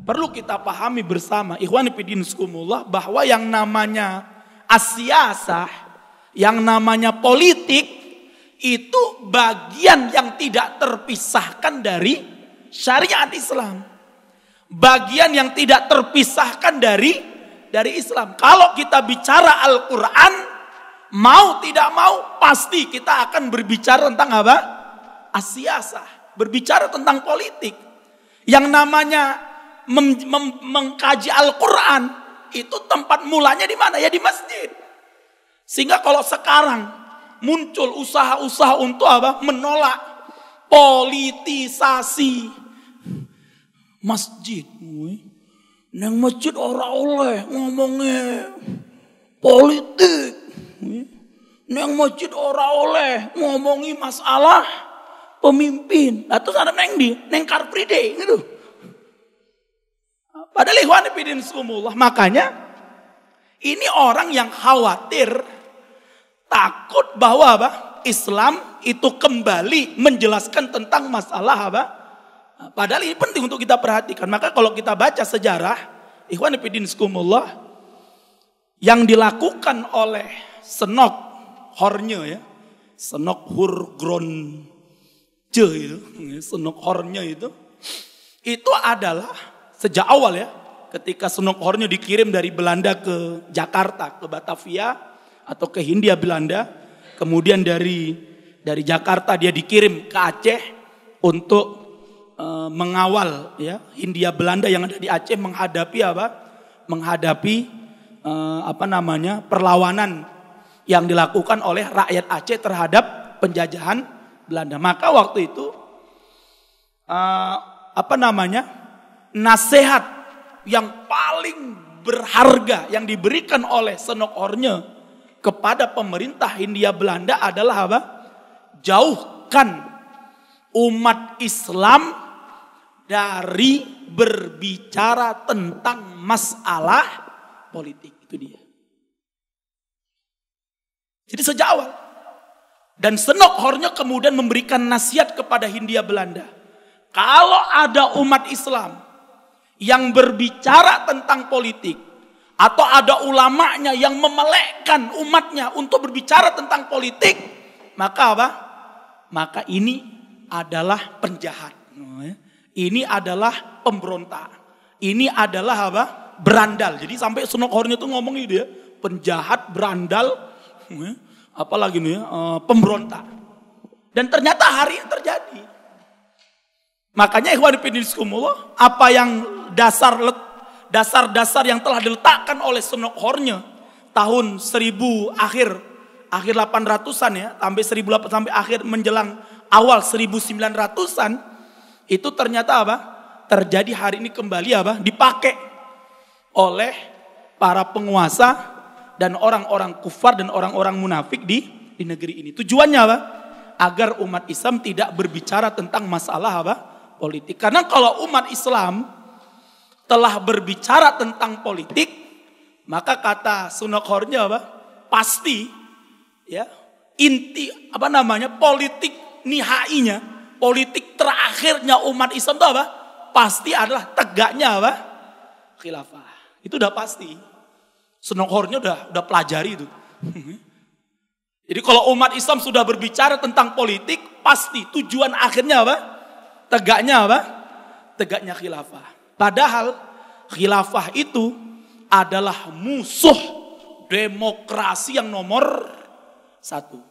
Perlu kita pahami bersama, fillah sumullah bahwa yang namanya asiasah, yang namanya politik, itu bagian yang tidak terpisahkan dari syariat Islam. Bagian yang tidak terpisahkan dari dari Islam. Kalau kita bicara Al-Quran, mau tidak mau pasti kita akan berbicara tentang apa? Asiasah, berbicara tentang politik. Yang namanya mem, mem, mengkaji Al-Quran, itu tempat mulanya di mana? Ya di masjid. Sehingga kalau sekarang muncul usaha-usaha untuk apa? Menolak politisasi masjid. Neng masjid orang oleh ngomongnya politik. Neng masjid orang oleh ngomongi masalah pemimpin. Atau ada neng di, neng karpride gitu. Padahal ikhwan ibn sumullah. Makanya ini orang yang khawatir. Takut bahwa apa? Islam itu kembali menjelaskan tentang masalah apa? Padahal ini penting untuk kita perhatikan. Maka kalau kita baca sejarah, ikhwan ibidin sukumullah. Yang dilakukan oleh Senok Hornya ya. Senok Hurgron Je itu. Senok Hornya itu. Itu adalah sejak awal ya, ketika Senokhornyo dikirim dari Belanda ke Jakarta, ke Batavia atau ke Hindia Belanda, kemudian dari dari Jakarta dia dikirim ke Aceh untuk e, mengawal ya Hindia Belanda yang ada di Aceh menghadapi apa? Menghadapi e, apa namanya? perlawanan yang dilakukan oleh rakyat Aceh terhadap penjajahan Belanda. Maka waktu itu e, apa namanya? nasihat yang paling berharga yang diberikan oleh Senok Ornye kepada pemerintah Hindia Belanda adalah apa? Jauhkan umat Islam dari berbicara tentang masalah politik. Itu dia. Jadi sejak awal. Dan Senok Hornya kemudian memberikan nasihat kepada Hindia Belanda. Kalau ada umat Islam yang berbicara tentang politik atau ada ulamanya yang memelekkan umatnya untuk berbicara tentang politik, maka apa? Maka ini adalah penjahat. Ini adalah pemberontak. Ini adalah apa? Berandal. Jadi sampai Senokhornya itu ngomong gitu ya, penjahat, berandal, apalagi nih, eh, pemberontak. Dan ternyata hari ini terjadi. Makanya ikhwan fillah apa yang dasar dasar-dasar yang telah diletakkan oleh Hornya tahun 1000 akhir akhir 800-an ya sampai 1800 sampai akhir menjelang awal 1900-an itu ternyata apa? terjadi hari ini kembali apa? dipakai oleh para penguasa dan orang-orang kufar dan orang-orang munafik di di negeri ini. Tujuannya apa? Agar umat Islam tidak berbicara tentang masalah apa? politik. Karena kalau umat Islam telah berbicara tentang politik, maka kata sunokornya apa? Pasti ya inti apa namanya politik nihainya, politik terakhirnya umat Islam itu apa? Pasti adalah tegaknya apa? Khilafah. Itu udah pasti. Sunokornya udah udah pelajari itu. Jadi kalau umat Islam sudah berbicara tentang politik, pasti tujuan akhirnya apa? Tegaknya apa? Tegaknya khilafah. Padahal khilafah itu adalah musuh demokrasi yang nomor satu.